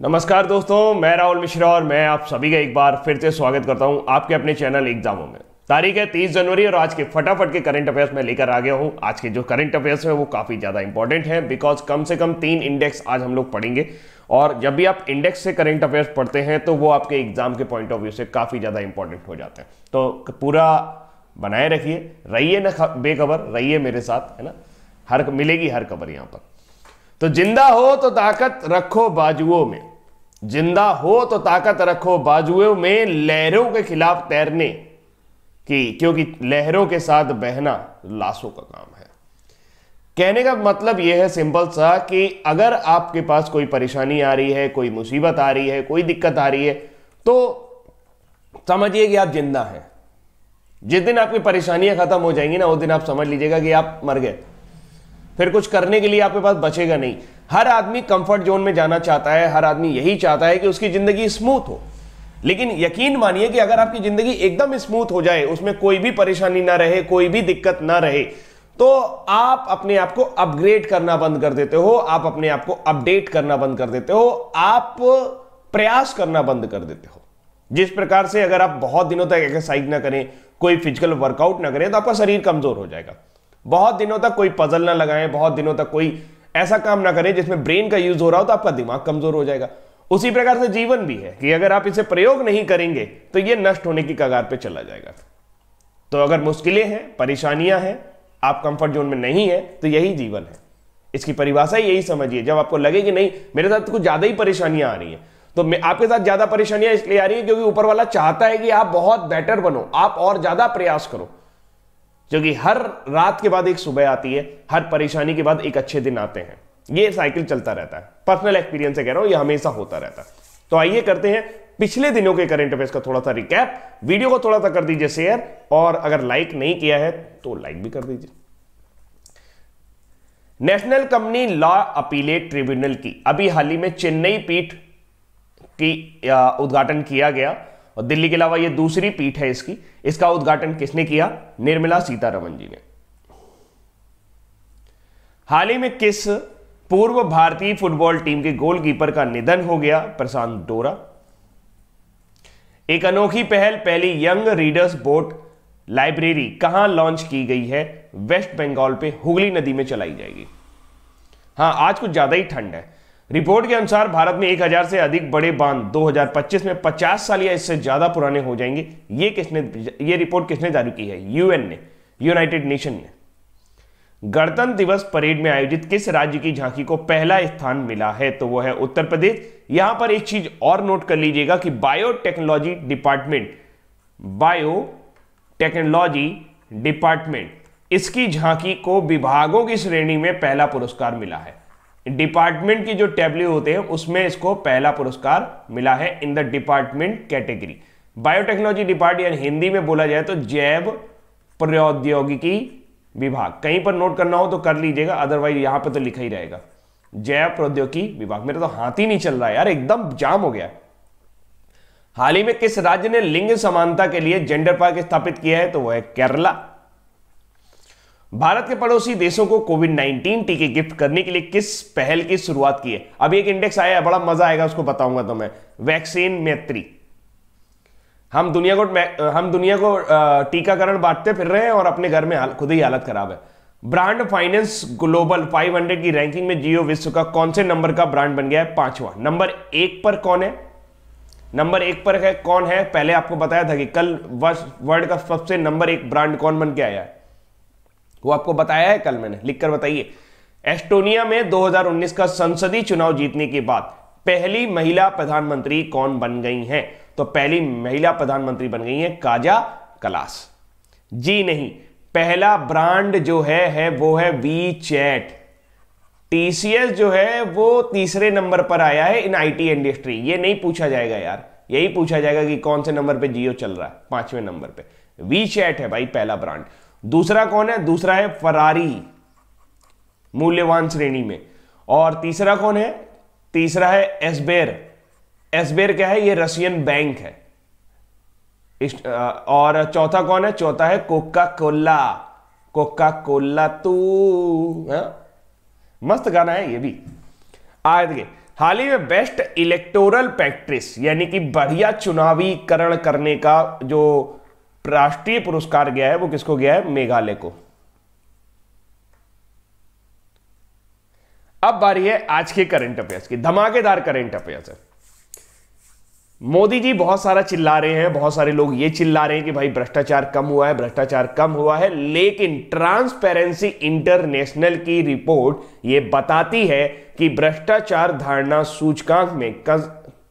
नमस्कार दोस्तों मैं राहुल मिश्रा और मैं आप सभी का एक बार फिर से स्वागत करता हूं आपके अपने चैनल एग्जामों में तारीख है 30 जनवरी और आज के फटाफट के करंट अफेयर्स में लेकर आ गया हूं आज के जो करंट अफेयर्स हैं वो काफ़ी ज़्यादा इंपॉर्टेंट हैं बिकॉज कम से कम तीन इंडेक्स आज हम लोग पढ़ेंगे और जब भी आप इंडेक्स से करंट अफेयर्स पढ़ते हैं तो वो आपके एग्जाम के पॉइंट ऑफ व्यू से काफ़ी ज़्यादा इंपॉर्टेंट हो जाते हैं तो पूरा बनाए रखिए रहिए ना बेखबर रहिए मेरे साथ है ना हर मिलेगी हर खबर यहाँ पर तो जिंदा हो तो ताकत रखो बाजुओं में जिंदा हो तो ताकत रखो बाजुए में लहरों के खिलाफ तैरने की क्योंकि लहरों के साथ बहना लाशों का काम है कहने का मतलब यह है सिंपल सा कि अगर आपके पास कोई परेशानी आ रही है कोई मुसीबत आ रही है कोई दिक्कत आ रही है तो समझिए कि आप जिंदा हैं जिस दिन आपकी परेशानियां खत्म हो जाएंगी ना उस दिन आप समझ लीजिएगा कि आप मर गए फिर कुछ करने के लिए आपके पास बचेगा नहीं हर आदमी कंफर्ट जोन में जाना चाहता है हर आदमी यही चाहता है कि उसकी ज़िंदगी स्मूथ हो लेकिन यकीन मानिए कि अगर आपकी ज़िंदगी एकदम स्मूथ हो जाए उसमें कोई भी परेशानी ना रहे कोई भी दिक्कत ना रहे तो आप अपने आप को अपग्रेड करना बंद कर देते हो आप अपने आप को अपडेट करना बंद कर देते हो आप प्रयास करना बंद कर देते हो जिस प्रकार से अगर आप बहुत दिनों तक एक्सरसाइज ना करें कोई फिजिकल वर्कआउट ना करें तो आपका शरीर कमजोर हो जाएगा बहुत दिनों तक कोई पजल ना लगाएं बहुत दिनों तक कोई ऐसा काम ना करें जिसमें ब्रेन का यूज हो रहा हो तो आपका दिमाग कमजोर हो जाएगा उसी प्रकार से जीवन भी है कि अगर आप इसे प्रयोग नहीं करेंगे तो यह नष्ट होने की कगार पर चला जाएगा तो अगर मुश्किलें हैं परेशानियां हैं आप कंफर्ट जोन में नहीं है तो यही जीवन है इसकी परिभाषा यही समझिए जब आपको लगे कि नहीं मेरे साथ कुछ ज्यादा ही परेशानियां आ रही हैं तो आपके साथ ज्यादा परेशानियां इसलिए आ रही है क्योंकि ऊपर वाला चाहता है कि आप बहुत बेटर बनो आप और ज्यादा प्रयास करो जो कि हर रात के बाद एक सुबह आती है हर परेशानी के बाद एक अच्छे दिन आते हैं ये साइकिल चलता रहता है पर्सनल एक्सपीरियंस से कह रहा हूं ये हमेशा होता रहता है तो आइए करते हैं पिछले दिनों के करंट अफेयर्स का थोड़ा सा रिकैप वीडियो को थोड़ा सा कर दीजिए शेयर और अगर लाइक नहीं किया है तो लाइक भी कर दीजिए national company law appellate tribunal की अभी हाल ही में चेन्नई पीठ की उद्घाटन किया गया और दिल्ली के अलावा यह दूसरी पीठ है इसकी इसका उद्घाटन किसने किया निर्मला सीतारमन जी ने हाल ही में किस पूर्व भारतीय फुटबॉल टीम के गोलकीपर का निधन हो गया प्रशांत डोरा एक अनोखी पहल पहली यंग रीडर्स बोट लाइब्रेरी कहां लॉन्च की गई है वेस्ट बंगाल पे हुगली नदी में चलाई जाएगी हाँ आज कुछ ज्यादा ही ठंड है रिपोर्ट के अनुसार भारत में 1000 से अधिक बड़े बांध 2025 में 50 साल या इससे ज़्यादा पुराने हो जाएंगे ये किसने ये रिपोर्ट किसने जारी की है यूएन ने यूनाइटेड नेशन ने गणतंत्र दिवस परेड में आयोजित किस राज्य की झांकी को पहला स्थान मिला है तो वो है उत्तर प्रदेश यहां पर एक चीज और नोट कर लीजिएगा कि biotechnology department bio technology department इसकी झांकी को विभागों की श्रेणी में पहला पुरस्कार मिला है डिपार्टमेंट की जो टेबल्यू होते हैं उसमें इसको पहला पुरस्कार मिला है in the department category biotechnology depart यानी हिंदी में बोला जाए तो जैव प्रौद्योगिकी विभाग कहीं पर नोट करना हो तो कर लीजिएगा अदरवाइज यहां पर तो लिखा ही रहेगा जैव प्रौद्योगिकी विभाग मेरा तो हाथ ही नहीं चल रहा है यार एकदम जाम हो गया हाल ही में किस राज्य ने लिंग समानता के लिए जेंडर पार्क स्थापित किया है तो वह है केरला भारत के पड़ोसी देशों को कोविड 19 टीके गिफ्ट करने के लिए किस पहल की शुरुआत की है अभी एक इंडेक्स आया है बड़ा मजा आएगा उसको बताऊंगा तो मैं वैक्सीन मैत्री हम दुनिया को हम दुनिया को टीकाकरण बांटते फिर रहे हैं और अपने घर में खुद ही हालत खराब है ब्रांड फाइनेंस ग्लोबल 500 की रैंकिंग में जियो विश्व का कौन से नंबर का ब्रांड बन गया है पांचवा नंबर एक पर कौन है नंबर एक पर है कौन है पहले आपको बताया था कि कल वर्ल्ड का सबसे नंबर एक ब्रांड कौन बन के आया है वो आपको बताया है कल मैंने लिखकर बताइए एस्टोनिया में 2019 का संसदीय चुनाव जीतने के बाद पहली महिला प्रधानमंत्री कौन बन गई हैं तो पहली महिला प्रधानमंत्री बन गई हैं काजा कलास जी नहीं पहला ब्रांड जो है है वो है वी चैट टीसीएस जो है वो तीसरे नंबर पर आया है इन आईटी इंडस्ट्री ये नहीं पूछा जाएगा यार यही पूछा जाएगा कि कौन से नंबर पे जियो चल रहा है पांचवें नंबर पे वी चैट है भाई पहला ब्रांड दूसरा कौन है दूसरा है फरारी मूल्यवान श्रेणी में और तीसरा कौन है तीसरा है एसबेर एसबेर क्या है ये रशियन बैंक है इस, और चौथा कौन है चौथा है कोका कोला कोका कोला तू है? हाँ? मस्त गाना है ये भी आगे देखिए हाल ही में बेस्ट इलेक्टोरल प्रैक्टिस यानी कि बढ़िया चुनावीकरण करने का जो राष्ट्रीय पुरस्कार गया है वो किसको गया है मेघालय को अब बारी है आज के करंट अफेयर्स की धमाकेदार करंट अफेयर्स है मोदी जी बहुत सारा चिल्ला रहे हैं बहुत सारे लोग ये चिल्ला रहे हैं कि भाई भ्रष्टाचार कम हुआ है भ्रष्टाचार कम हुआ है लेकिन ट्रांसपेरेंसी इंटरनेशनल की रिपोर्ट ये बताती है कि भ्रष्टाचार धारणा सूचकांक में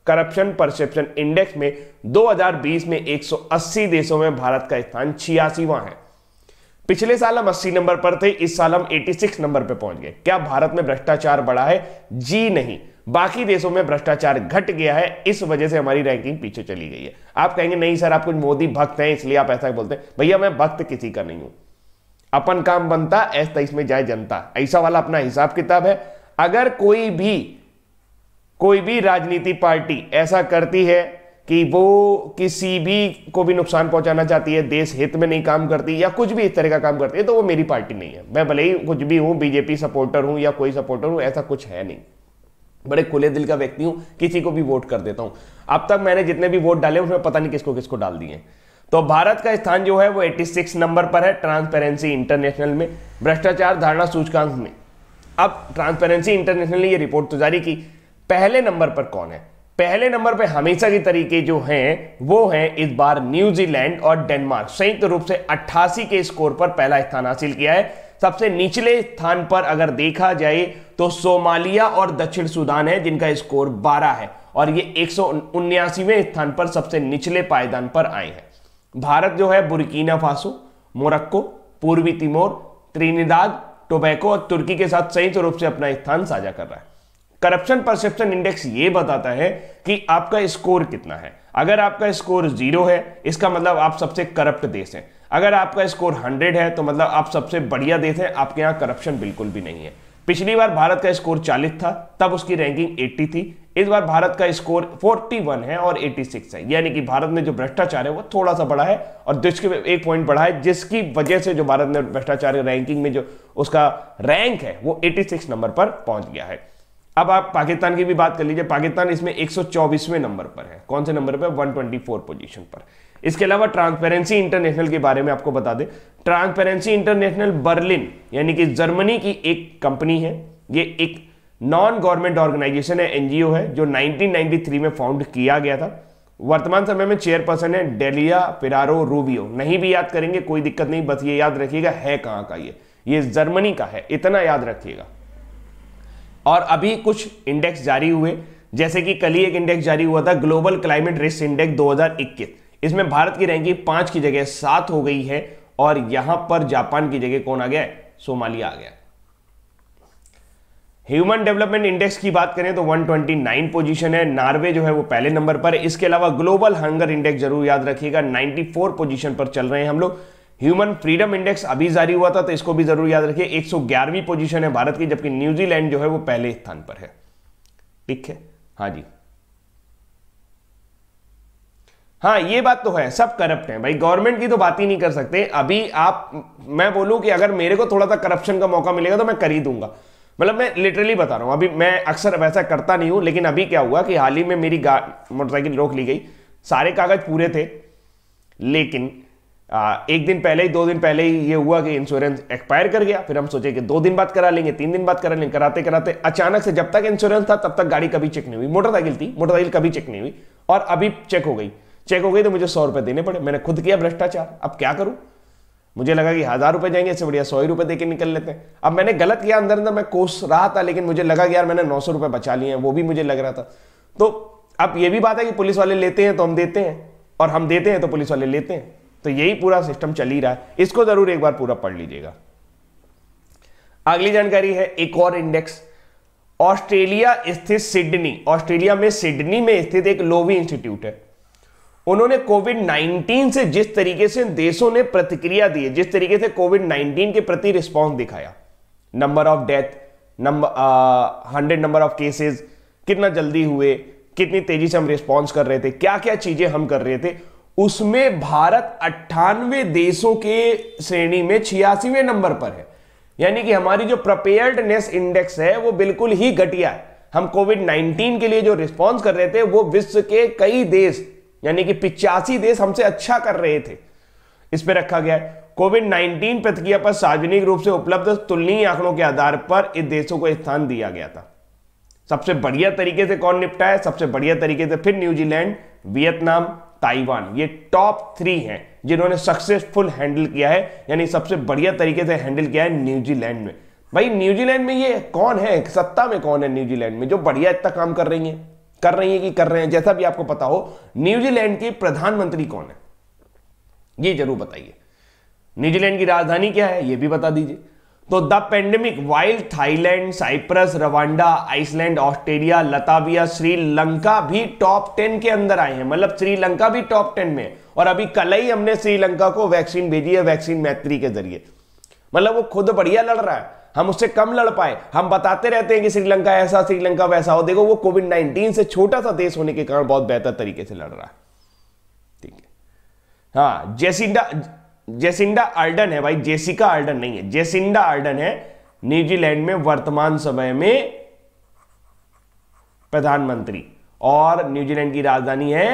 करप्शन परसेप्शन इंडेक्स में 2020 में 180 देशों में भारत का स्थान छियासीवा है पिछले साल हम 80 नंबर पर थे इस साल हम 86 नंबर पर पहुंच गए क्या भारत में भ्रष्टाचार बढ़ा है जी नहीं बाकी देशों में भ्रष्टाचार घट गया है इस वजह से हमारी रैंकिंग पीछे चली गई है आप कहेंगे नहीं सर आप कुछ मोदी भक्त हैं इसलिए आप ऐसा बोलते हैं भैया मैं भक्त किसी का नहीं हूं अपन काम बनता ऐसा इसमें जाए जनता ऐसा वाला अपना हिसाब किताब है अगर कोई भी कोई भी राजनीति पार्टी ऐसा करती है कि वो किसी भी को भी नुकसान पहुंचाना चाहती है देश हित में नहीं काम करती या कुछ भी इस तरह का काम करती है तो वो मेरी पार्टी नहीं है मैं भले ही कुछ भी हूं बीजेपी सपोर्टर हूं या कोई सपोर्टर हूं ऐसा कुछ है नहीं बड़े खुले दिल का व्यक्ति हूं किसी को भी वोट कर देता हूं अब तक मैंने जितने भी वोट डाले उसमें पता नहीं किसको किसको डाल दिए तो भारत का स्थान जो है वो 86 नंबर पर है ट्रांसपेरेंसी इंटरनेशनल में भ्रष्टाचार धारणा सूचकांक में अब ट्रांसपेरेंसी इंटरनेशनल ने ये रिपोर्ट तो जारी की पहले नंबर पर कौन है पहले नंबर पे हमेशा की तरीके जो हैं वो हैं इस बार न्यूजीलैंड और डेनमार्क संयुक्त रूप से 88 के स्कोर पर पहला स्थान हासिल किया है सबसे निचले स्थान पर अगर देखा जाए तो सोमालिया और दक्षिण सूडान है जिनका स्कोर 12 है और ये एक स्थान पर सबसे निचले पायदान पर आए हैं भारत जो है बुरकीना फासो मोरक्को पूर्वी तिमोर त्रिनिदाद टोबैको और तुर्की के साथ संयुक्त रूप से अपना स्थान साझा कर रहा है करप्शन परसेप्शन इंडेक्स ये बताता है कि आपका स्कोर कितना है अगर आपका स्कोर जीरो है इसका मतलब आप सबसे करप्ट देश हैं अगर आपका स्कोर हंड्रेड है तो मतलब आप सबसे बढ़िया देश हैं आपके यहाँ करप्शन बिल्कुल भी नहीं है पिछली बार भारत का स्कोर 40 था तब उसकी रैंकिंग 80 थी इस बार भारत का स्कोर 41 है और 86 है यानी कि भारत में जो भ्रष्टाचार है वो थोड़ा सा बढ़ा है और देश के एक पॉइंट बढ़ा है जिसकी वजह से जो भारत में भ्रष्टाचार रैंकिंग में जो उसका रैंक है वो 86 नंबर पर पहुंच गया है अब आप पाकिस्तान की भी बात कर लीजिए पाकिस्तान इसमें 124वें नंबर पर है कौन से नंबर पर 124 पोजीशन पर इसके अलावा ट्रांसपेरेंसी इंटरनेशनल के बारे में आपको बता दे ट्रांसपेरेंसी इंटरनेशनल बर्लिन यानी कि जर्मनी की एक कंपनी है ये एक नॉन गवर्नमेंट ऑर्गेनाइजेशन है एनजीओ है जो 1993 में फाउंड किया गया था वर्तमान समय में चेयरपर्सन है डेलिया पिरारो रूबियो नहीं भी याद करेंगे कोई दिक्कत नहीं बस ये याद रखिएगा है कहां का ये ये जर्मनी का है इतना याद रखिएगा और अभी कुछ इंडेक्स जारी हुए जैसे कि कल ही एक इंडेक्स जारी हुआ था ग्लोबल क्लाइमेट रिस्क इंडेक्स 2021 इसमें भारत की रैंकिंग पांच की जगह सात हो गई है और यहां पर जापान की जगह कौन आ गया है सोमालिया आ गया ह्यूमन डेवलपमेंट इंडेक्स की बात करें तो 129 पोजीशन है नॉर्वे जो है वो पहले नंबर पर इसके अलावा ग्लोबल हंगर इंडेक्स जरूर याद रखिएगा 94 पोजीशन पर चल रहे हैं हम लोग ह्यूमन फ्रीडम इंडेक्स अभी जारी हुआ था तो इसको भी जरूर याद रखिए 111वीं पोजीशन है भारत की जबकि न्यूजीलैंड जो है वो पहले स्थान पर है ठीक है हाँ जी हाँ ये बात तो है सब करप्ट है भाई गवर्नमेंट की तो बात ही नहीं कर सकते अभी आप मैं बोलूं कि अगर मेरे को थोड़ा सा करप्शन का मौका मिलेगा तो मैं कर ही दूंगा मतलब मैं लिटरली बता रहा हूं अभी मैं अक्सर वैसा करता नहीं हूं लेकिन अभी क्या हुआ कि हाल ही में मेरी मोटरसाइकिल रोक ली गई सारे कागज पूरे थे लेकिन आ, एक दिन पहले ही दो दिन पहले ही ये हुआ कि इंश्योरेंस एक्सपायर कर गया फिर हम सोचे कि दो दिन बाद करा लेंगे तीन दिन बाद करा लेंगे कराते कराते अचानक से जब तक इंश्योरेंस था तब तक गाड़ी कभी चेक नहीं हुई मोटरसाइकिल थी मोटरसाइकिल कभी चेक नहीं हुई और अभी चेक हो गई चेक हो गई तो मुझे सौ रुपए देने पड़े मैंने खुद किया भ्रष्टाचार अब क्या करूं मुझे लगा कि हज़ार रुपए जाएंगे इससे बढ़िया सौ ही रुपए देकर निकल लेते हैं अब मैंने गलत किया अंदर अंदर मैं कोस रहा था लेकिन मुझे लगा कि यार मैंने नौ सौ रुपए बचा लिए हैं वो भी मुझे लग रहा था तो अब ये भी बात है कि पुलिस वाले लेते हैं तो हम देते हैं और हम देते हैं तो पुलिस वाले लेते हैं तो यही पूरा सिस्टम चल ही रहा है इसको जरूर एक बार पूरा पढ़ लीजिएगा अगली जानकारी है एक और इंडेक्स ऑस्ट्रेलिया स्थित सिडनी ऑस्ट्रेलिया में सिडनी में स्थित एक लोवी इंस्टीट्यूट है उन्होंने कोविड 19 से जिस तरीके से देशों ने प्रतिक्रिया दी जिस तरीके से कोविड 19 के प्रति रिस्पॉन्स दिखाया number of death number hundred number of cases कितना जल्दी हुए कितनी तेजी से हम रिस्पॉन्स कर रहे थे क्या क्या चीजें हम कर रहे थे उसमें भारत अट्ठानवे देशों के श्रेणी में छियासीवे नंबर पर है यानी कि हमारी जो प्रपेयर्डनेस इंडेक्स है वो बिल्कुल ही घटिया है हम कोविड 19 के लिए जो रिस्पॉन्स कर रहे थे वो विश्व के कई देश यानी कि पिचासी देश हमसे अच्छा कर रहे थे इस पर रखा गया है कोविड 19 प्रतिक्रिया पर सार्वजनिक रूप से उपलब्ध तुलनीय आंकड़ों के आधार पर इन देशों को स्थान दिया गया था सबसे बढ़िया तरीके से कौन निपटा है सबसे बढ़िया तरीके से फिर न्यूजीलैंड वियतनाम ताइवान ये टॉप थ्री हैं जिन्होंने सक्सेसफुल हैंडल किया है यानी सबसे बढ़िया तरीके से हैंडल किया है न्यूजीलैंड में भाई न्यूजीलैंड में ये कौन है सत्ता में कौन है न्यूजीलैंड में जो बढ़िया इतना काम कर रही है कर रही है कि कर रहे हैं जैसा भी आपको पता हो न्यूजीलैंड के प्रधानमंत्री कौन है ये जरूर बताइए न्यूजीलैंड की राजधानी क्या है ये भी बता दीजिए तो the pandemic wild Thailand Cyprus Rwanda Iceland Australia Latvia Sri Lanka भी टॉप टेन के अंदर आए हैं मतलब श्रीलंका भी टॉप टेन में है और अभी कल ही हमने श्रीलंका को वैक्सीन भेजी है वैक्सीन मैत्री के जरिए मतलब वो खुद बढ़िया लड़ रहा है हम उससे कम लड़ पाए हम बताते रहते हैं कि श्रीलंका ऐसा श्रीलंका वैसा हो देखो वो कोविड नाइनटीन से छोटा सा देश होने के कारण बहुत बेहतर तरीके से लड़ रहा है ठीक है हाँ जेसिंडा जेसिंडा आर्डन है भाई जेसिका आर्डन नहीं है जेसिंडा आर्डन है न्यूजीलैंड में वर्तमान समय में प्रधानमंत्री और न्यूजीलैंड की राजधानी है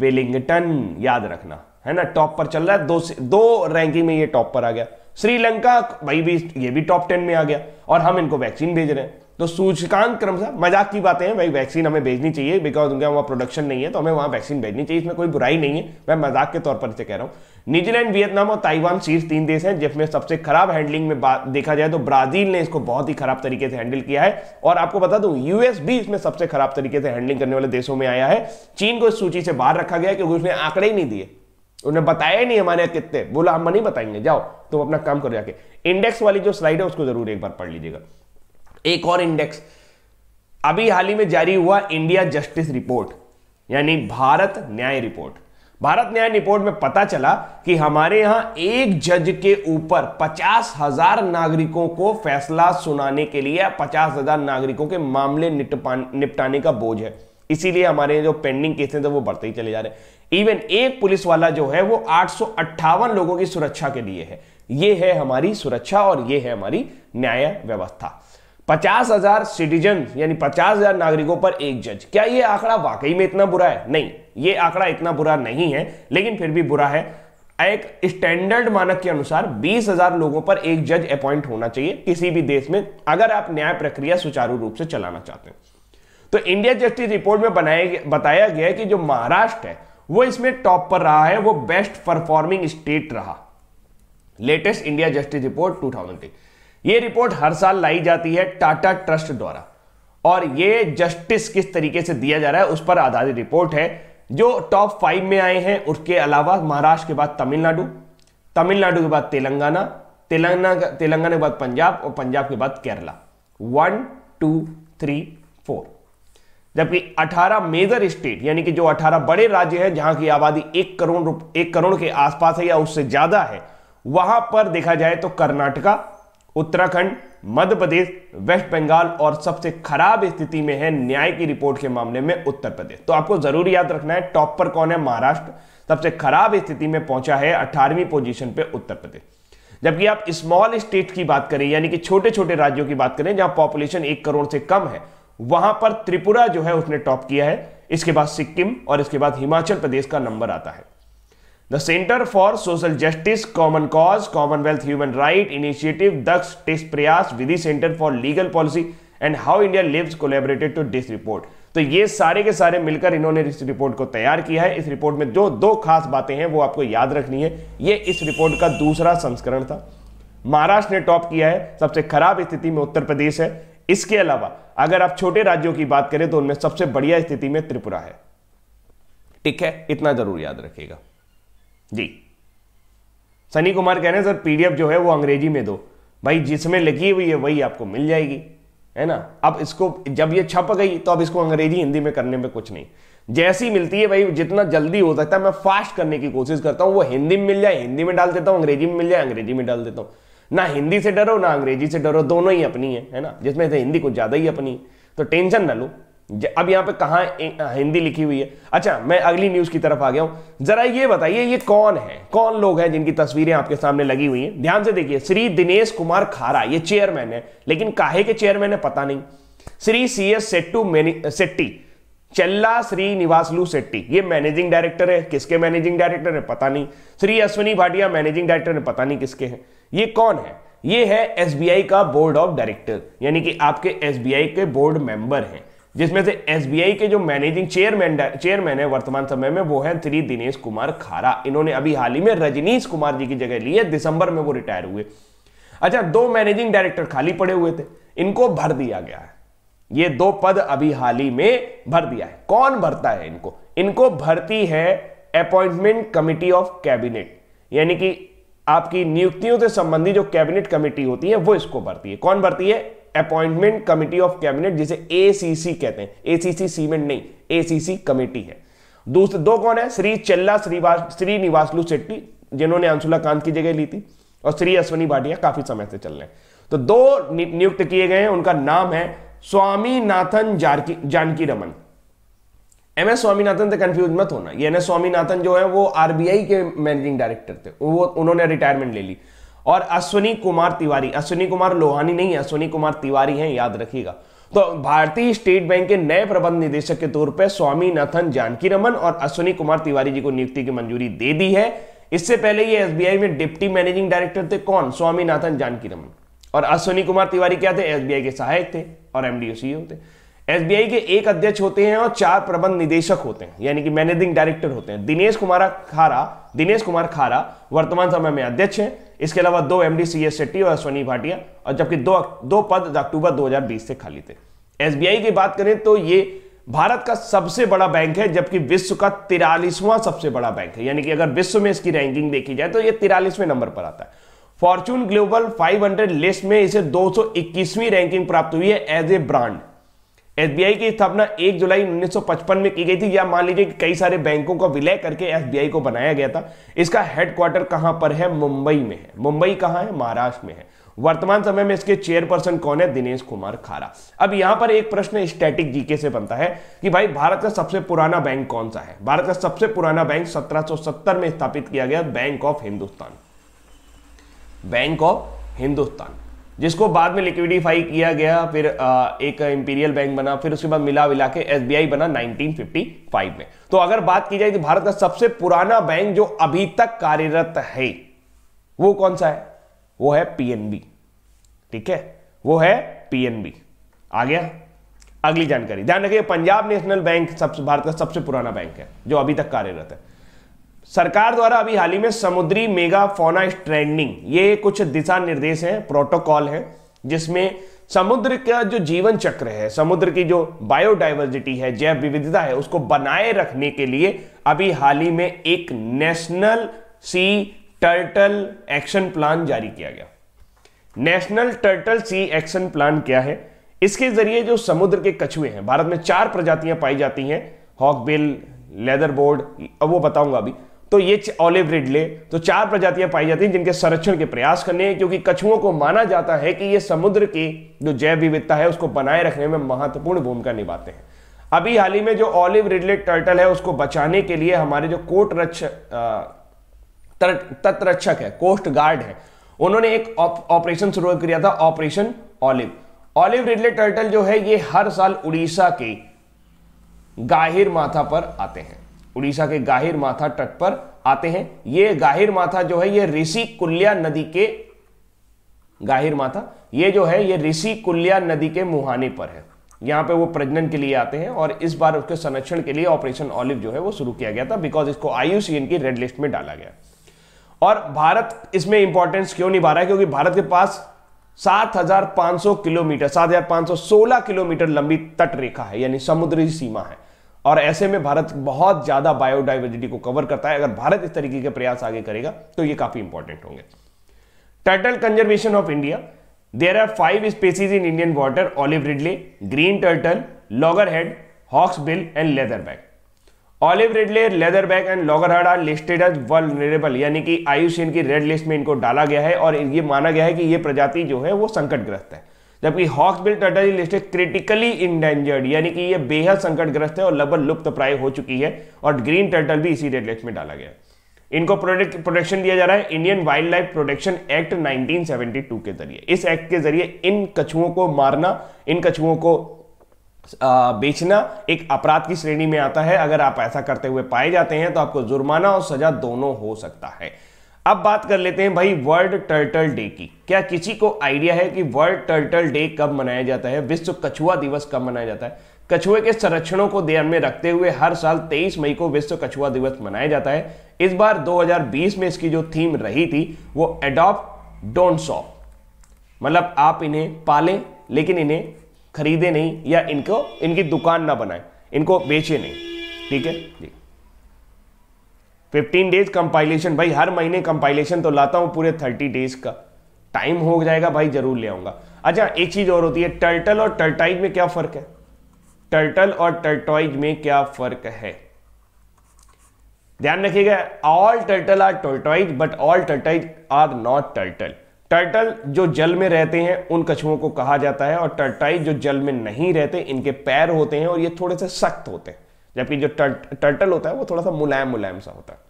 वेलिंगटन याद रखना है ना टॉप पर चल रहा है दो दो रैंकिंग में ये टॉप पर आ गया श्रीलंका भाई भी ये भी टॉप टेन में आ गया और हम इनको वैक्सीन भेज रहे हैं तो सूचकांक से मजाक की बातें हैं भाई वैक्सीन हमें भेजनी चाहिए बिकॉज उनका वहाँ प्रोडक्शन नहीं है तो हमें वहाँ वैक्सीन भेजनी चाहिए इसमें कोई बुराई नहीं है मैं मजाक के तौर पर इसे कह रहा हूँ न्यूजीलैंड वियतनाम और ताइवान शीर्ष तीन देश हैं जिसमें सबसे खराब हैंडलिंग में देखा जाए तो ब्राजील ने इसको बहुत ही खराब तरीके से हैंडल किया है और आपको बता दूं यूएस भी इसमें सबसे खराब तरीके से हैंडलिंग करने वाले देशों में आया है चीन को इस सूची से बाहर रखा गया क्योंकि उसने आंकड़े ही नहीं दिए उन्हें बताया नहीं हमारे यहाँ कितने बोला हम नहीं बताएंगे जाओ तुम अपना काम करो जाके इंडेक्स वाली जो स्लाइड है उसको जरूर एक बार पढ़ लीजिएगा एक और इंडेक्स अभी हाल ही में जारी हुआ इंडिया जस्टिस रिपोर्ट यानी भारत न्याय रिपोर्ट भारत न्याय रिपोर्ट में पता चला कि हमारे यहां एक जज के ऊपर पचास हजार नागरिकों को फैसला सुनाने के लिए पचास हजार नागरिकों के मामले निपटाने का बोझ है इसीलिए हमारे जो पेंडिंग केसेस है वो बढ़ते ही चले जा रहे हैं इवन एक पुलिस वाला जो है वो आठ लोगों की सुरक्षा के लिए है ये है हमारी सुरक्षा और ये है हमारी न्याय व्यवस्था पचास हजार सिटीजन यानी पचास हजार नागरिकों पर एक जज क्या यह आंकड़ा वाकई में इतना बुरा है नहीं ये आंकड़ा इतना बुरा नहीं है लेकिन फिर भी बुरा है एक स्टैंडर्ड मानक के अनुसार 20,000 लोगों पर एक जज अपॉइंट होना चाहिए किसी भी देश में अगर आप न्याय प्रक्रिया सुचारू रूप से चलाना चाहते हैं तो इंडिया जस्टिस रिपोर्ट में बनाया बताया गया है कि जो महाराष्ट्र है वो इसमें टॉप पर रहा है वो बेस्ट परफॉर्मिंग स्टेट रहा latest India justice report two यह रिपोर्ट हर साल लाई जाती है टाटा ट्रस्ट द्वारा और ये जस्टिस किस तरीके से दिया जा रहा है उस पर आधारित रिपोर्ट है जो टॉप फाइव में आए हैं उसके अलावा महाराष्ट्र के बाद तमिलनाडु तमिलनाडु के बाद तेलंगाना तेलंगाना तेलंगाना के बाद पंजाब और पंजाब के बाद Kerala one two three four जबकि 18 मेजर स्टेट यानी कि जो 18 बड़े राज्य हैं जहां की आबादी एक करोड़ एक करोड़ के आसपास है या उससे ज्यादा है वहां पर देखा जाए तो कर्नाटका उत्तराखंड मध्य प्रदेश वेस्ट बंगाल और सबसे खराब स्थिति में है न्याय की रिपोर्ट के मामले में उत्तर प्रदेश तो आपको जरूर याद रखना है टॉप पर कौन है महाराष्ट्र सबसे खराब स्थिति में पहुंचा है अठारहवीं पोजीशन पे उत्तर प्रदेश जबकि आप स्मॉल स्टेट की बात करें यानी कि छोटे छोटे राज्यों की बात करें जहां पॉपुलेशन एक करोड़ से कम है वहां पर त्रिपुरा जो है उसने टॉप किया है इसके बाद सिक्किम और इसके बाद हिमाचल प्रदेश का नंबर आता है the centre for social justice common cause commonwealth human right initiative Daksh test Prayas Vidhi centre for legal policy and how India lives collaborated to this report तो ये सारे के सारे मिलकर इन्होंने इस रिपोर्ट को तैयार किया है इस रिपोर्ट में जो दो खास बातें हैं वो आपको याद रखनी है ये इस रिपोर्ट का दूसरा संस्करण था महाराष्ट्र ने टॉप किया है सबसे खराब स्थिति में उत्तर प्रदेश है इसके अलावा अगर आप छोटे राज्यों की बात करें तो उनमें सबसे बढ़िया स्थिति में त्रिपुरा है ठीक है इतना जरूर याद रखेगा जी सनी कुमार कह रहे हैं सर पीडीएफ जो है वो अंग्रेजी में दो भाई जिसमें लिखी हुई है वही आपको मिल जाएगी है ना अब इसको जब ये छप गई तो अब इसको अंग्रेजी हिंदी में करने में कुछ नहीं जैसी मिलती है भाई जितना जल्दी हो सकता है मैं फास्ट करने की कोशिश करता हूं वो हिंदी में मिल जाए हिंदी में डाल देता हूं अंग्रेजी में मिल जाए अंग्रेजी में डाल देता हूं ना हिंदी से डरो ना अंग्रेजी से डरो दोनों ही अपनी है है ना जिसमें से हिंदी कुछ ज़्यादा ही अपनी है तो टेंशन ना लो अब यहां पे कहा हिंदी लिखी हुई है अच्छा मैं अगली न्यूज की तरफ आ गया हूं जरा ये बताइए ये कौन है कौन लोग हैं जिनकी तस्वीरें आपके सामने लगी हुई हैं ध्यान से देखिए श्री दिनेश कुमार खारा ये चेयरमैन है लेकिन काहे के चेयरमैन है पता नहीं श्री सी एस सेट्टू सेट्टी चल्ला निवासलू सेट्टी ये मैनेजिंग डायरेक्टर है किसके मैनेजिंग डायरेक्टर है पता नहीं श्री अश्विनी भाटिया मैनेजिंग डायरेक्टर है पता नहीं किसके हैं ये कौन है ये है एसबीआई का बोर्ड ऑफ डायरेक्टर यानी कि आपके एसबीआई के बोर्ड मेंबर हैं जिसमें से एसबीआई के जो मैनेजिंग चेयरमैन चेयरमैन है वर्तमान समय में वो है श्री दिनेश कुमार खारा इन्होंने अभी हाल ही में रजनीश कुमार जी की जगह ली है दिसंबर में वो रिटायर हुए अच्छा दो मैनेजिंग डायरेक्टर खाली पड़े हुए थे इनको भर दिया गया है ये दो पद अभी हाल ही में भर दिया है कौन भरता है इनको इनको भरती है अपॉइंटमेंट कमिटी ऑफ कैबिनेट यानी कि आपकी नियुक्तियों से संबंधित जो कैबिनेट कमेटी होती है वो इसको भरती है कौन भरती है अपॉइंटमेंट कमिटी ऑफ कैबिनेट जिसे एसीसी कहते हैं एसीसी सीमेंट नहीं एसीसी कमेटी है दूसरे दो कौन है श्री चल्ला श्रीवास श्रीनिवासलू शेट्टी जिन्होंने अंशुला कांत की जगह ली थी और श्री अश्वनी भाटिया काफी समय से चल रहे हैं तो दो नियुक्त किए गए हैं उनका नाम है स्वामीनाथन जानकी रमन एम एस स्वामीनाथन से कंफ्यूज मत होना ये स्वामीनाथन जो है वो आरबीआई के मैनेजिंग डायरेक्टर थे वो उन्होंने रिटायरमेंट ले ली और अश्विनी कुमार तिवारी अश्विनी कुमार लोहानी नहीं है अश्विनी कुमार तिवारी हैं याद रखिएगा तो भारतीय स्टेट बैंक के नए प्रबंध निदेशक के तौर पर स्वामीनाथन जानकी रमन और अश्विनी कुमार तिवारी जी को नियुक्ति की मंजूरी दे दी है इससे पहले ये एसबीआई में डिप्टी मैनेजिंग डायरेक्टर थे कौन स्वामीनाथन जानकी रमन और अश्विनी कुमार तिवारी क्या थे एसबीआई के सहायक थे और एमडीओ सीओ थे एसबीआई के एक अध्यक्ष होते हैं और चार प्रबंध निदेशक होते हैं यानी कि मैनेजिंग डायरेक्टर होते हैं दिनेश कुमार खारा दिनेश कुमार खारा वर्तमान समय में अध्यक्ष हैं इसके अलावा दो एमडी सी एस शेट्टी और अश्वनी भाटिया और जबकि दो दो पद अक्टूबर 2020 से खाली थे एसबीआई की बात करें तो ये भारत का सबसे बड़ा बैंक है जबकि विश्व का तिरालीसवां सबसे बड़ा बैंक है यानी कि अगर विश्व में इसकी रैंकिंग देखी जाए तो ये तिरालीसवें नंबर पर आता है फॉर्चून ग्लोबल 500 लिस्ट में इसे 221वीं रैंकिंग प्राप्त हुई है एज ए ब्रांड एसबीआई की स्थापना 1 जुलाई 1955 में की गई थी या मान लीजिए कि कई सारे बैंकों का विलय करके एसबीआई को बनाया गया था इसका हेडक्वार्टर कहां पर है मुंबई में है मुंबई कहां है महाराष्ट्र में है वर्तमान समय में इसके चेयरपर्सन कौन है दिनेश कुमार खारा अब यहां पर एक प्रश्न स्टैटिक जीके से बनता है कि भाई भारत का सबसे पुराना बैंक कौन सा है भारत का सबसे पुराना बैंक सत्रह में स्थापित किया गया bank of Hindustan bank of Hindustan जिसको बाद में लिक्विडिफाई किया गया फिर एक इंपीरियल बैंक बना फिर उसके बाद मिला मिला के एस बना 1955 में तो अगर बात की जाए तो भारत का सबसे पुराना बैंक जो अभी तक कार्यरत है वो कौन सा है वो है पीएनबी ठीक है वो है पीएनबी आ गया अगली जानकारी ध्यान रखिए पंजाब नेशनल बैंक सबसे भारत का सबसे पुराना बैंक है जो अभी तक कार्यरत है सरकार द्वारा अभी हाल ही में समुद्री मेगा फोना स्ट्रैंडिंग ये कुछ दिशा निर्देश हैं प्रोटोकॉल हैं जिसमें समुद्र का जो जीवन चक्र है समुद्र की जो बायोडाइवर्सिटी है जैव विविधता है उसको बनाए रखने के लिए अभी हाल ही में एक national sea turtle action plan जारी किया गया national turtle sea action plan क्या है इसके जरिए जो समुद्र के कछुए हैं भारत में चार प्रजातियां पाई जाती हैं हॉकबिल लेदर बोर्ड अब वो बताऊंगा अभी तो ये ऑलिव रिडले तो चार प्रजातियां पाई जाती हैं जिनके संरक्षण के प्रयास करने हैं क्योंकि कछुओं को माना जाता है कि ये समुद्र की जो जैव विविधता है उसको बनाए रखने में महत्वपूर्ण भूमिका निभाते हैं अभी हाल ही में जो ऑलिव रिडले टर्टल है उसको बचाने के लिए हमारे जो कोट रक्षक तटरक्षक है कोस्ट गार्ड है उन्होंने एक ऑपरेशन शुरू किया था operation olive olive ridley turtle जो है ये हर साल उड़ीसा के गाहिर माथा पर आते हैं उड़ीसा के गाहिर माथा तट पर आते हैं ये गाहिर माथा जो है ये ऋषि कुल्या नदी के गाहिर माथा ये जो है ये ऋषि कुल्या नदी के मुहाने पर है यहां पे वो प्रजनन के लिए आते हैं और इस बार उसके संरक्षण के लिए ऑपरेशन ऑलिव जो है वो शुरू किया गया था बिकॉज इसको आईयूसीएन की रेड लिस्ट में डाला गया और भारत इसमें इंपॉर्टेंस क्यों निभा रहा है क्योंकि भारत के पास 7,500 किलोमीटर 7,516 किलोमीटर लंबी तट रेखा है यानी समुद्री सीमा है और ऐसे में भारत बहुत ज़्यादा बायोडाइवर्सिटी को कवर करता है अगर भारत इस तरीके के प्रयास आगे करेगा तो ये काफ़ी इंपॉर्टेंट होंगे turtle conservation of India there are five species in Indian water olive ridley green turtle loggerhead hawksbill and leatherback olive ridley leatherback and loggerhead are listed as world यानी कि आयुष की red list में इनको डाला गया है और ये माना गया है कि ये प्रजाति जो है वो संकटग्रस्त है जबकि हॉक्स बिल टर्टल की लिस्ट क्रिटिकली इंडेंजर्ड यानी कि ये बेहद संकटग्रस्त है और लगभग लुप्त प्राय हो चुकी है और ग्रीन टर्टल भी इसी रेड लिस्ट में डाला गया इनको प्रोटेक्शन दिया जा रहा है Indian wildlife protection act 1972 के जरिए इस एक्ट के जरिए इन कछुओं को मारना इन कछुओं को बेचना एक अपराध की श्रेणी में आता है अगर आप ऐसा करते हुए पाए जाते हैं तो आपको जुर्माना और सजा दोनों हो सकता है अब बात कर लेते हैं भाई वर्ल्ड टर्टल डे की क्या किसी को आइडिया है कि वर्ल्ड टर्टल डे कब मनाया जाता है विश्व कछुआ दिवस कब मनाया जाता है कछुए के संरक्षणों को ध्यान में रखते हुए हर साल 23 मई को विश्व कछुआ दिवस मनाया जाता है इस बार 2020 में इसकी जो थीम रही थी वो एडॉप्ट डोंट सॉप मतलब आप इन्हें पालें लेकिन इन्हें खरीदे नहीं या इनको इनकी दुकान ना बनाए इनको बेचे नहीं ठीक है जी 15 डेज कंपाइलेशन भाई हर महीने कंपाइलेशन तो लाता हूँ पूरे 30 डेज का टाइम हो जाएगा भाई जरूर ले आऊंगा अच्छा एक चीज और होती है टर्टल और टर्टाइज में क्या फर्क है टर्टल और टर्टॉइज में क्या फर्क है ध्यान रखिएगा all turtle are tortoise but all tortoise are not turtle turtle जो जल में रहते हैं उन कछुओं को कहा जाता है और टर्टाइज जो जल में नहीं रहते इनके पैर होते हैं और ये थोड़े से सख्त होते हैं जबकि जो टर्टल होता है वो थोड़ा सा मुलायम मुलायम सा होता है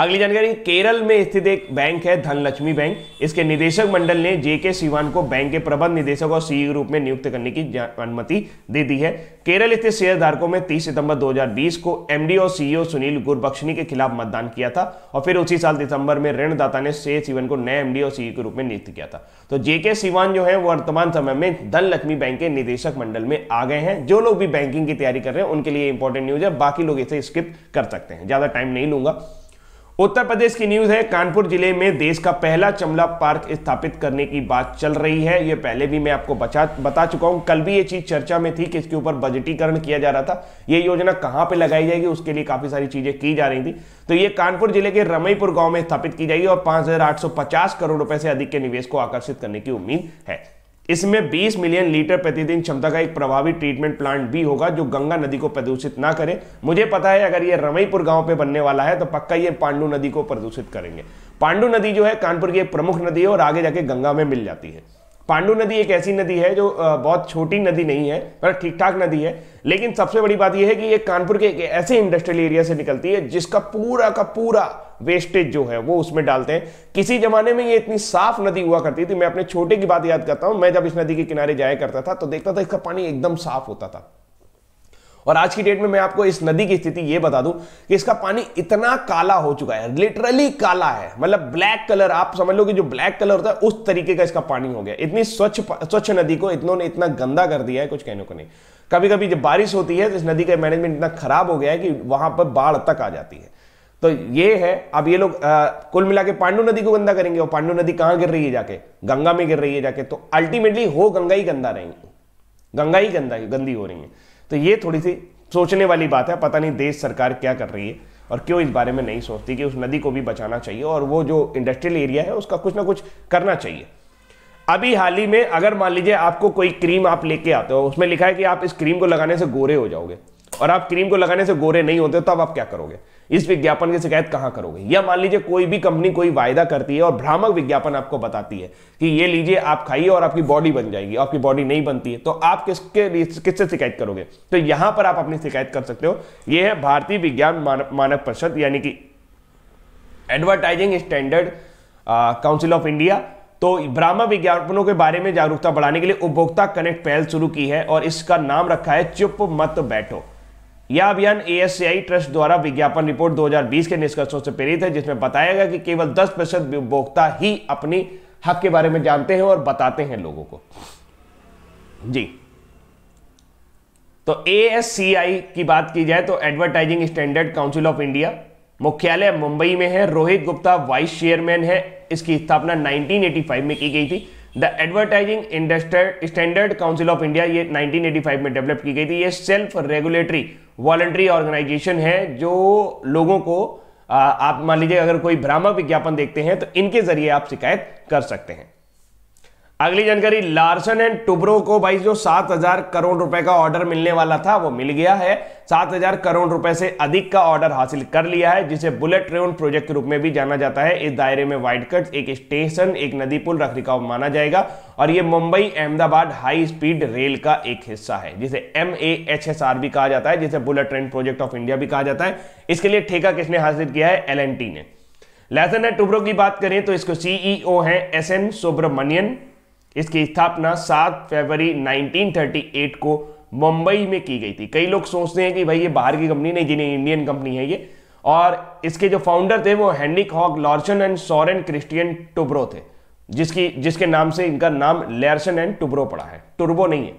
अगली जानकारी केरल में स्थित एक बैंक है धनलक्ष्मी बैंक इसके निदेशक मंडल ने जेके सीवान को बैंक के प्रबंध निदेशक और सीई के रूप में नियुक्त करने की अनुमति दे दी है केरल स्थित शेयरधारकों में 30 सितंबर 2020 को एमडी और सीईओ e सुनील गुरबख्शनी के खिलाफ मतदान किया था और फिर उसी साल दिसंबर में ऋणदाता ने शेय सीवन को नए एमडी और सीईओ e के रूप में नियुक्त किया था तो जेके सीवान जो है वर्तमान समय में धनलक्ष्मी बैंक के निदेशक मंडल में आ गए हैं जो लोग भी बैंकिंग की तैयारी कर रहे हैं उनके लिए इंपॉर्टेंट न्यूज है बाकी लोग इसे स्किप कर सकते हैं ज्यादा टाइम नहीं लूंगा उत्तर प्रदेश की न्यूज है कानपुर जिले में देश का पहला चमला पार्क स्थापित करने की बात चल रही है यह पहले भी मैं आपको बचा बता चुका हूं कल भी ये चीज चर्चा में थी कि इसके ऊपर बजटीकरण किया जा रहा था यह योजना कहां पे लगाई जाएगी उसके लिए काफी सारी चीजें की जा रही थी तो ये कानपुर जिले के रमईपुर गांव में स्थापित की जाएगी और पांच करोड़ रुपए से अधिक के निवेश को आकर्षित करने की उम्मीद है इसमें 20 मिलियन लीटर प्रतिदिन क्षमता का एक प्रभावी ट्रीटमेंट प्लांट भी होगा जो गंगा नदी को प्रदूषित ना करे मुझे पता है अगर ये रमईपुर गांव पे बनने वाला है तो पक्का ये पांडू नदी को प्रदूषित करेंगे पांडू नदी जो है कानपुर की एक प्रमुख नदी है और आगे जाके गंगा में मिल जाती है पांडु नदी एक ऐसी नदी है जो बहुत छोटी नदी नहीं है पर ठीक ठाक नदी है लेकिन सबसे बड़ी बात यह है कि ये कानपुर के एक ऐसे इंडस्ट्रियल एरिया से निकलती है जिसका पूरा का पूरा वेस्टेज जो है वो उसमें डालते हैं किसी जमाने में ये इतनी साफ नदी हुआ करती थी मैं अपने छोटे की बात याद करता हूं मैं जब इस नदी के किनारे जाया करता था तो देखता था इसका पानी एकदम साफ होता था और आज की डेट में मैं आपको इस नदी की स्थिति ये बता दूं कि इसका पानी इतना काला हो चुका है लिटरली काला है मतलब ब्लैक कलर आप समझ लो कि जो ब्लैक कलर होता है उस तरीके का इसका पानी हो गया इतनी स्वच्छ स्वच्छ नदी को इतनों ने इतना गंदा कर दिया है कुछ कहने को नहीं कभी कभी जब बारिश होती है तो इस नदी का मैनेजमेंट इतना खराब हो गया है कि वहां पर बाढ़ तक आ जाती है तो ये है अब ये लोग कुल मिला के पांडु नदी को गंदा करेंगे और पांडु नदी कहां गिर रही है जाके गंगा में गिर रही है जाके तो अल्टीमेटली हो गंगा ही गंदा रहेंगे गंगा ही गंदा गंदी हो रही है तो ये थोड़ी सी सोचने वाली बात है पता नहीं देश सरकार क्या कर रही है और क्यों इस बारे में नहीं सोचती कि उस नदी को भी बचाना चाहिए और वो जो इंडस्ट्रियल एरिया है उसका कुछ ना कुछ करना चाहिए अभी हाल ही में अगर मान लीजिए आपको कोई क्रीम आप लेके आते हो उसमें लिखा है कि आप इस क्रीम को लगाने से गोरे हो जाओगे और आप क्रीम को लगाने से गोरे नहीं होते तब आप क्या करोगे इस विज्ञापन की शिकायत कहां करोगे या मान लीजिए कोई भी कंपनी कोई वायदा करती है और भ्रामक विज्ञापन आपको बताती है कि ये लीजिए आप खाइए और आपकी बॉडी बन जाएगी आपकी बॉडी नहीं बनती है तो आप किसके किससे शिकायत करोगे तो यहां पर आप अपनी शिकायत कर सकते हो यह है भारतीय विज्ञान मानक परिषद यानी कि advertising standard council of India तो ब्राह्मण विज्ञापनों के बारे में जागरूकता बढ़ाने के लिए उपभोक्ता कनेक्ट पहल शुरू की है और इसका नाम रखा है चुप मत बैठो यह अभियान ए ट्रस्ट द्वारा विज्ञापन रिपोर्ट 2020 के निष्कर्षों से प्रेरित है जिसमें बताया गया कि केवल 10 प्रतिशत उपभोक्ता ही अपनी हक के बारे में जानते हैं और बताते हैं लोगों को जी तो ए की बात की जाए तो advertising standard council of India मुख्यालय मुंबई में है रोहित गुप्ता वाइस चेयरमैन है इसकी स्थापना 1985 में की गई थी the advertising industry standard council of India ये 1985 में डेवलप की गई थी ये सेल्फ रेगुलेटरी वॉलंट्री ऑर्गेनाइजेशन है जो लोगों को आप मान लीजिए अगर कोई भ्रामक विज्ञापन देखते हैं तो इनके जरिए आप शिकायत कर सकते हैं अगली जानकारी लार्सन एंड टुब्रो को भाई जो सात हजार करोड़ रुपए का ऑर्डर मिलने वाला था वो मिल गया है सात हजार करोड़ रुपए से अधिक का ऑर्डर हासिल कर लिया है जिसे बुलेट ट्रेन प्रोजेक्ट के रूप में भी जाना जाता है इस दायरे में वाइड कट एक स्टेशन एक नदी पुल रख रिकाव माना जाएगा और ये Mumbai Ahmedabad high speed rail का एक हिस्सा है जिसे एम भी कहा जाता है जिसे bullet train project of India भी कहा जाता है इसके लिए ठेका किसने हासिल किया है एल ने लैसन एंड टुब्रो की बात करें तो इसको सीईओ e है एस एन सुब्रमण्यन इसकी स्थापना 7 फरवरी 1938 को मुंबई में की गई थी कई लोग सोचते हैं कि भाई ये बाहर की कंपनी नहीं जिन्हें इंडियन कंपनी है ये और इसके जो फाउंडर थे वो हैंडिक Holck Larsen and Soren Kristian Toubro थे जिसकी जिसके नाम से इनका नाम लेर्सन एंड टुब्रो पड़ा है टुर्बो नहीं है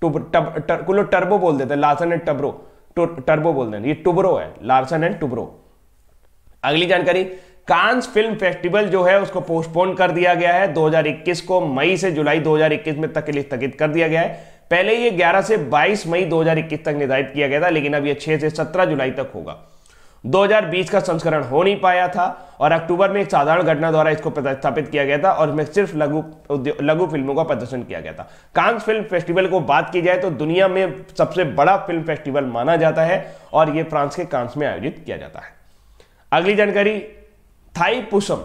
टुब टब टर, कुलो टर्बो बोल देते लार्सन एंड टब्रो टर्बो बोल देते ये टुब्रो है लार्सन एंड टुब्रो अगली जानकारी कांस फिल्म फेस्टिवल जो है उसको पोस्टपोन कर दिया गया है 2021 को मई से जुलाई 2021 में तक के लिए स्थगित कर दिया गया है पहले ये 11 से 22 मई 2021 तक निर्धारित किया गया था लेकिन अब ये 6 से 17 जुलाई तक होगा 2020 का संस्करण हो नहीं पाया था और अक्टूबर में एक साधारण घटना द्वारा इसको प्रतिस्थापित किया गया था और इसमें सिर्फ लघु लघु फिल्मों का प्रदर्शन किया गया था कांस फिल्म फेस्टिवल को बात की जाए तो दुनिया में सबसे बड़ा फिल्म फेस्टिवल माना जाता है और ये फ्रांस के कांस में आयोजित किया जाता है अगली जानकारी थाईपुसम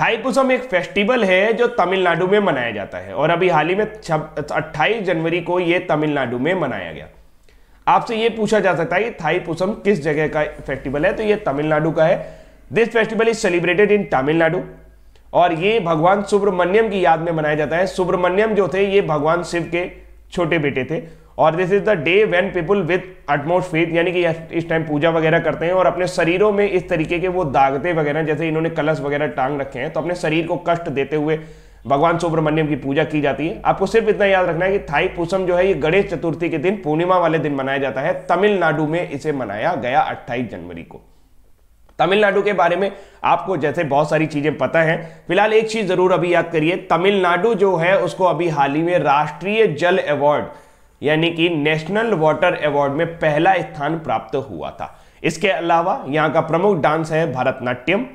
थाईपुसम एक फेस्टिवल है जो तमिलनाडु में मनाया जाता है और अभी हाल ही में अट्ठाईस जनवरी को यह तमिलनाडु में मनाया गया आपसे यह पूछा जा सकता है कि थाईपुसम किस जगह का फेस्टिवल है तो यह तमिलनाडु का है this festival is celebrated in Tamil Nadu और ये भगवान सुब्रमण्यम की याद में मनाया जाता है सुब्रमण्यम जो थे ये भगवान शिव के छोटे बेटे थे और this is the day when people with utmost faith यानी कि इस टाइम पूजा वगैरह करते हैं और अपने शरीरों में इस तरीके के वो दागते वगैरह जैसे इन्होंने कलश वगैरह टांग रखे हैं तो अपने शरीर को कष्ट देते हुए भगवान सुब्रमण्यम की पूजा की जाती है आपको सिर्फ इतना याद रखना है कि थाई पुसम जो है ये गणेश चतुर्थी के दिन पूर्णिमा वाले दिन मनाया जाता है तमिलनाडु में इसे मनाया गया 28 जनवरी को तमिलनाडु के बारे में आपको जैसे बहुत सारी चीजें पता है फिलहाल एक चीज जरूर अभी याद करिए तमिलनाडु जो है उसको अभी हाल ही में राष्ट्रीय जल अवार्ड यानी कि नेशनल वाटर अवार्ड में पहला स्थान प्राप्त हुआ था इसके अलावा यहाँ का प्रमुख डांस है भरतनाट्यम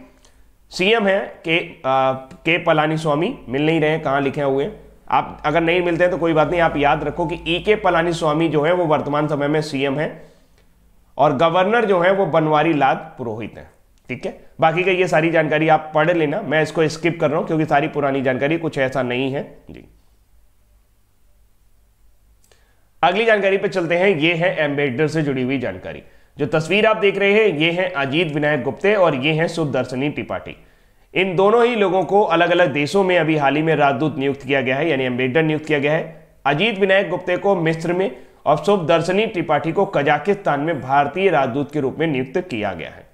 सीएम है के आ, के पलानी स्वामी मिल नहीं रहे कहाँ लिखे हुए आप अगर नहीं मिलते हैं तो कोई बात नहीं आप याद रखो कि ई e के पलानी स्वामी जो है वो वर्तमान समय में सीएम है और गवर्नर जो है वो बनवारी लाल पुरोहित हैं ठीक है बाकी का ये सारी जानकारी आप पढ़ लेना मैं इसको स्किप कर रहा हूँ क्योंकि सारी पुरानी जानकारी कुछ ऐसा नहीं है जी अगली जानकारी पे चलते हैं ये है एम्बेडर से जुड़ी हुई जानकारी जो तस्वीर आप देख रहे हैं ये हैं अजीत विनायक गुप्ते और ये हैं सुदर्शनी त्रिपाठी इन दोनों ही लोगों को अलग अलग देशों में अभी हाल ही में राजदूत नियुक्त किया गया है यानी एम्बेडर नियुक्त किया गया है अजीत विनायक गुप्ते को मिस्र में और सुभदर्शनी त्रिपाठी को कजाकिस्तान में भारतीय राजदूत के रूप में नियुक्त किया गया है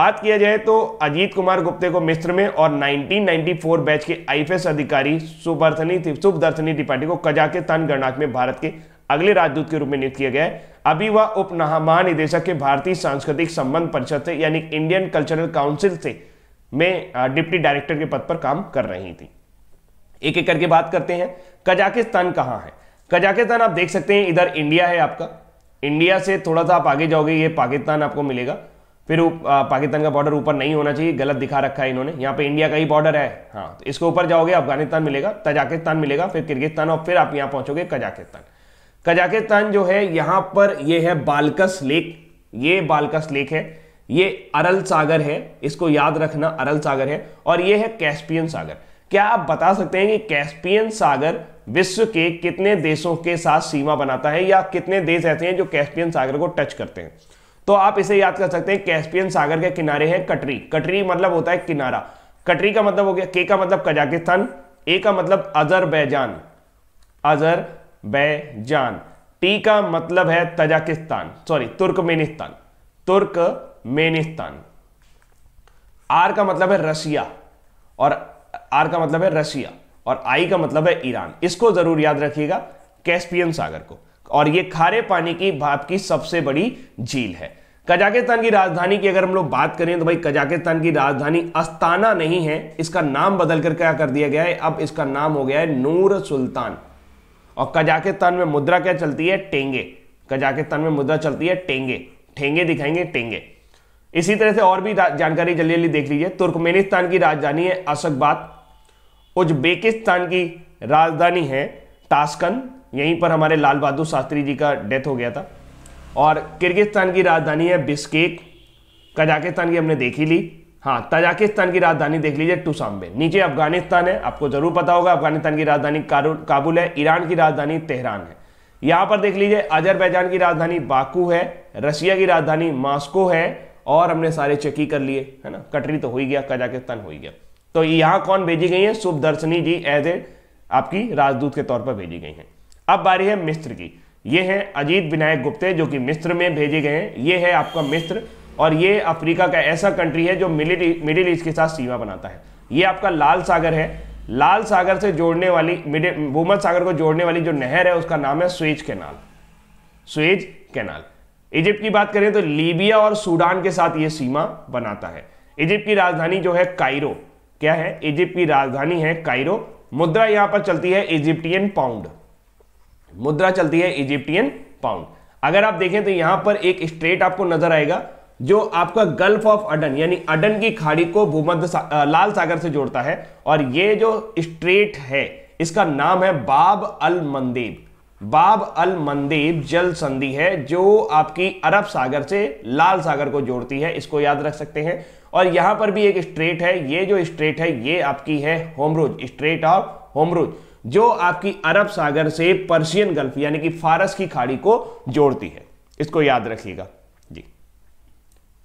बात किया जाए तो अजीत कुमार गुप्ते को मिस्र में और 1994 बैच के आईएफएस अधिकारी सुभदर्शनी दर्शनी त्रिपाठी को कजाकिस्तान गणराज्य में भारत के अगले राजदूत के रूप में नियुक्त किया गया अभी वह उप महानिदेशक के भारतीय सांस्कृतिक संबंध परिषद से यानी इंडियन कल्चरल काउंसिल से में डिप्टी डायरेक्टर के पद पर काम कर रही थी एक एक करके बात करते हैं कजाकिस्तान कहां है कजाकिस्तान आप देख सकते हैं इधर इंडिया है आपका इंडिया से थोड़ा सा आप आगे जाओगे ये पाकिस्तान आपको मिलेगा फिर पाकिस्तान का बॉर्डर ऊपर नहीं होना चाहिए गलत दिखा रखा है इन्होंने यहाँ पे इंडिया का ही बॉर्डर है हाँ तो इसके ऊपर जाओगे अफगानिस्तान मिलेगा तजाकिस्तान मिलेगा फिर किर्गिस्तान और फिर आप यहाँ पहुंचोगे कजाकिस्तान कजाकिस्तान जो है यहां पर ये है बालकस लेक ये बालकस लेक है ये अरल सागर है इसको याद रखना अरल सागर है और ये है कैस्पियन सागर क्या आप बता सकते हैं कि कैस्पियन सागर विश्व के कितने देशों के साथ सीमा बनाता है या कितने देश ऐसे हैं जो कैस्पियन सागर को टच करते हैं तो आप इसे याद कर सकते हैं कैस्पियन सागर के किनारे है कटरी कटरी मतलब होता है किनारा कटरी का मतलब हो गया के का मतलब कजाकिस्तान ए का मतलब अजरबैजान अजर बैजान टी का मतलब है Tajikistan sorry Turkmenistan Turkmenistan R का मतलब है रसिया और आर का मतलब है रसिया और आई का मतलब है ईरान इसको जरूर याद रखिएगा कैस्पियन सागर को और ये खारे पानी की भाप की सबसे बड़ी झील है कजाकिस्तान की राजधानी की अगर हम लोग बात करें तो भाई कजाकिस्तान की राजधानी अस्ताना नहीं है इसका नाम बदलकर क्या कर दिया गया है अब इसका नाम हो गया है नूर सुल्तान और कजाकिस्तान में मुद्रा क्या चलती है टेंगे कजाकिस्तान में मुद्रा चलती है टेंगे ठेंगे दिखाएंगे टेंगे इसी तरह से और भी जानकारी जल्दी जल्दी देख लीजिए तुर्कमेनिस्तान की राजधानी है असकबाद उज्बेकिस्तान की राजधानी है ताशकन यहीं पर हमारे लाल बहादुर शास्त्री जी का डेथ हो गया था और किर्गिस्तान की राजधानी है बिस्केक कजाकिस्तान की हमने देखी ली हाँ तजाकिस्तान की राजधानी देख लीजिए टूसाम्बे नीचे अफगानिस्तान है आपको ज़रूर पता होगा अफगानिस्तान की राजधानी काबुल है ईरान की राजधानी तेहरान है यहां पर देख लीजिए अजरबैजान की राजधानी बाकू है रशिया की राजधानी मास्को है और हमने सारे चेकी कर लिए है ना कटरी तो हो ही गया कजाकिस्तान हो ही गया तो यहाँ कौन भेजी गई है शुभदर्शनी जी एज ए आपकी राजदूत के तौर पर भेजी गई हैं अब बारी है मिस्र की ये है अजीत विनायक गुप्ते जो कि मिस्र में भेजे गए हैं ये है आपका मिस्र और ये अफ्रीका का ऐसा कंट्री है जो मिडिल ईस्ट के साथ सीमा बनाता है ये आपका लाल सागर है लाल सागर से जोड़ने वाली भूमध सागर को जोड़ने वाली जो नहर है उसका नाम है Suez canal Suez canal Egypt की बात करें तो लीबिया और सूडान के साथ ये सीमा बनाता है इजिप्ट की राजधानी जो है कायरो क्या है इजिप्ट की राजधानी है कायरो मुद्रा यहां पर चलती है इजिप्टियन पाउंड मुद्रा चलती है इजिप्टियन पाउंड अगर आप देखें तो यहां पर एक स्ट्रेट आपको नजर आएगा जो आपका गल्फ ऑफ अडन यानी अडन की खाड़ी को भूमध्य सा, लाल सागर से जोड़ता है और ये जो स्ट्रेट है इसका नाम है बाब अल मंदेब बाब अल मंदेब जल संधि है जो आपकी अरब सागर से लाल सागर को जोड़ती है इसको याद रख सकते हैं और यहां पर भी एक स्ट्रेट है ये जो स्ट्रेट है ये आपकी है होमरूज स्ट्रेट ऑफ होमरूज जो आपकी अरब सागर से पर्शियन गल्फ यानी कि फारस की खाड़ी को जोड़ती है इसको याद रखिएगा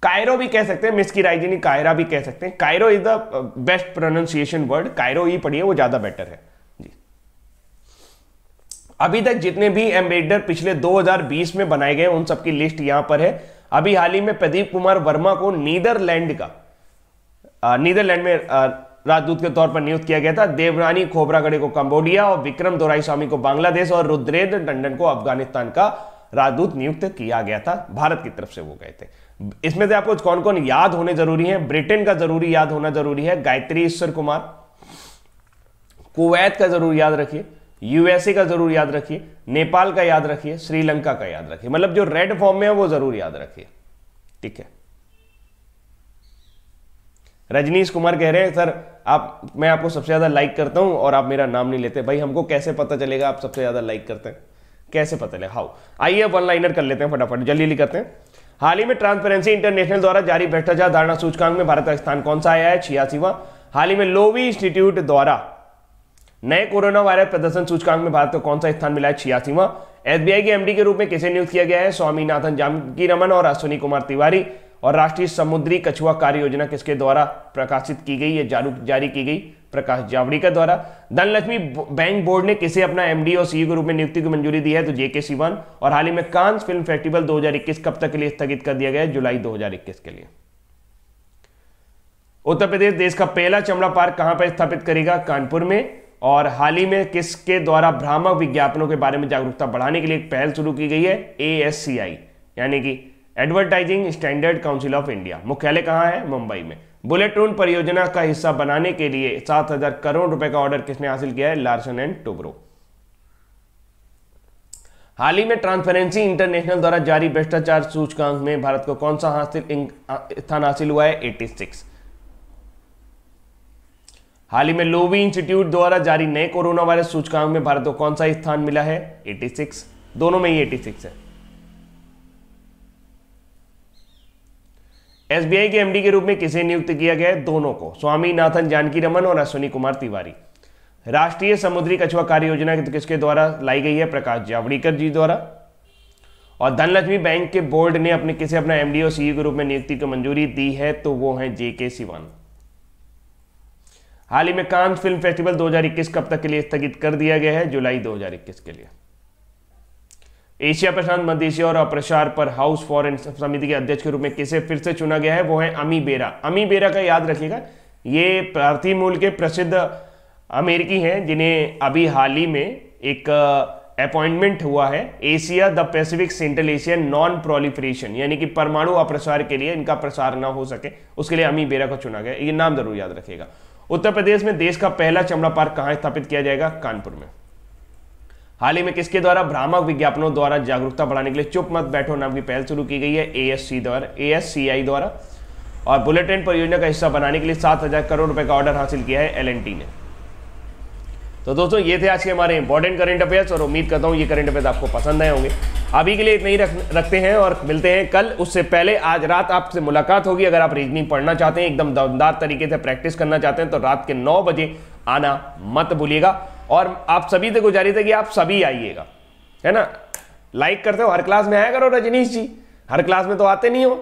कायरो भी कह सकते हैं मिस की राइजिनी कायरा भी कह सकते हैं Cairo is the best pronunciation word Cairo ही पढ़िए वो ज़्यादा बेटर है जी अभी तक जितने भी एम्बेडर पिछले 2020 में बनाए गए उन सबकी लिस्ट यहां पर है अभी हाल ही में प्रदीप कुमार वर्मा को नीदरलैंड का नीदरलैंड में राजदूत के तौर पर नियुक्त किया गया था देवरानी खोबरागड़े को कंबोडिया और विक्रम दोराई स्वामी को बांग्लादेश और रुद्रेंद्र टंडन को अफगानिस्तान का राजदूत नियुक्त किया गया था भारत की तरफ से वो गए थे इसमें से आपको कौन कौन याद होने जरूरी है ब्रिटेन का जरूरी याद होना जरूरी है गायत्री ईश्वर कुमार कुवैत का जरूर याद रखिए यूएसए का जरूर याद रखिए नेपाल का याद रखिए श्रीलंका का याद रखिए मतलब जो रेड फॉर्म में है वो जरूर याद रखिए ठीक है रजनीश कुमार कह रहे हैं सर आप मैं आपको सबसे ज़्यादा लाइक करता हूं और आप मेरा नाम नहीं लेते भाई हमको कैसे पता चलेगा आप सबसे ज़्यादा लाइक करते हैं कैसे पता चले हाउ आइए वन लाइनर कर लेते हैं फटाफट जल्दी जल्दी करते हैं हाल ही में ट्रांसपेरेंसी इंटरनेशनल द्वारा जारी भ्रष्टाचार धारणा सूचकांक में भारत का स्थान कौन सा आया है छियासीवा हाल ही में लोवी इंस्टीट्यूट द्वारा नए कोरोना वायरस प्रदर्शन सूचकांक में भारत को कौन सा स्थान मिला है छियासीवा एसबीआई के एमडी के रूप में किसे नियुक्त किया गया है स्वामीनाथन जानकी रमन और अश्विनी कुमार तिवारी और राष्ट्रीय समुद्री कछुआ कार्य योजना किसके द्वारा प्रकाशित की गई या जारी की गई प्रकाश जावड़ेकर द्वारा धनलक्ष्मी बैंक बोर्ड ने किसे अपना एमडी और सीईओ e के रूप में नियुक्ति की मंजूरी दी है तो जेके सीवन और हाल ही में कांस फिल्म फेस्टिवल 2021 कब तक के लिए स्थगित कर दिया गया है जुलाई 2021 के लिए उत्तर प्रदेश देश का पहला चमड़ा पार्क कहां पर स्थापित करेगा कानपुर में और हाल ही में किसके द्वारा भ्रामक विज्ञापनों के बारे में जागरूकता बढ़ाने के लिए एक पहल शुरू की गई है ए यानी कि advertising standard council of India मुख्यालय कहां है मुंबई में बुलेट ट्रेन परियोजना का हिस्सा बनाने के लिए सात हजार करोड़ रुपए का ऑर्डर किसने हासिल किया है लार्सन एंड टुब्रो हाल ही में ट्रांसपेरेंसी इंटरनेशनल द्वारा जारी भ्रष्टाचार सूचकांक में भारत को कौन सा हासिल स्थान हासिल हुआ है 86 हाल ही में लोवी इंस्टीट्यूट द्वारा जारी नए कोरोना वायरस सूचकांक में भारत को कौन सा स्थान मिला है 86 दोनों में ही 86 है एसबीआई के एमडी के रूप में किसे नियुक्त किया गया दोनों को स्वामीनाथन जानकी रमन और अश्विनी कुमार तिवारी राष्ट्रीय समुद्री कछुआ कार्य योजना तो किसके द्वारा लाई गई है प्रकाश जावड़ेकर जी द्वारा और धनलक्ष्मी बैंक के बोर्ड ने अपने किसे अपना एमडी और सीईओ के रूप में नियुक्ति को मंजूरी दी है तो वो है जेके सिवान हाल ही में कांत फिल्म फेस्टिवल 2021 कब तक के लिए स्थगित कर दिया गया है जुलाई 2021 के लिए एशिया प्रशांत मध्य एशिया और अप्रसार पर हाउस फॉरेन समिति के अध्यक्ष के रूप में किसे फिर से चुना गया है वो है अमी बेरा अमी बेरा का याद रखिएगा ये भारतीय मूल के प्रसिद्ध अमेरिकी हैं जिन्हें अभी हाल ही में एक अपॉइंटमेंट हुआ है Asia the Pacific central Asia non proliferation यानी कि परमाणु अप्रसार के लिए इनका प्रसार ना हो सके उसके लिए अमी बेरा को चुना गया ये नाम जरूर याद रखेगा उत्तर प्रदेश में देश का पहला चमड़ा पार्क कहाँ स्थापित किया जाएगा कानपुर में हाल ही में किसके द्वारा भ्रामक विज्ञापनों द्वारा जागरूकता बढ़ाने के लिए चुप मत बैठो नाम की पहल शुरू की गई है एएससी द्वारा एएससीआई द्वारा और बुलेटिन परियोजना का हिस्सा बनाने के लिए सात हजार करोड़ रुपए का ऑर्डर हासिल किया है एल ने तो दोस्तों ये थे आज के हमारे इंपॉर्टेंट करंट अफेयर्स और उम्मीद करता हूँ ये करंट अफेयर्स आपको पसंद आए होंगे अभी के लिए इतना ही रख, रखते हैं और मिलते हैं कल उससे पहले आज रात आपसे मुलाकात होगी अगर आप रीजनिंग पढ़ना चाहते हैं एकदम दमदार तरीके से प्रैक्टिस करना चाहते हैं तो रात के नौ बजे आना मत भूलिएगा और आप सभी से गुजारिश है कि आप सभी आइएगा है ना लाइक करते हो हर क्लास में आया करो रजनीश जी हर क्लास में तो आते नहीं हो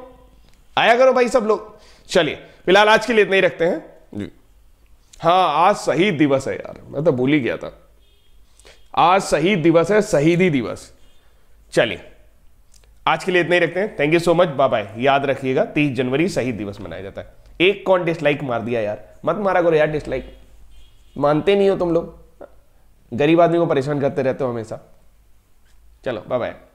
आया करो भाई सब लोग चलिए फिलहाल आज के लिए इतना ही रखते हैं जी हाँ आज शहीद दिवस है यार मैं तो भूल ही गया था आज शहीद दिवस है शहीदी दिवस चलिए आज के लिए इतना ही रखते हैं thank you so much bye bye याद रखिएगा तीस जनवरी शहीद दिवस मनाया जाता है एक कौन डिसलाइक मार दिया यार मत मारा करो यार डिसलाइक मानते नहीं हो तुम लोग गरीब आदमी को परेशान करते रहते हो हमेशा चलो बाय बाय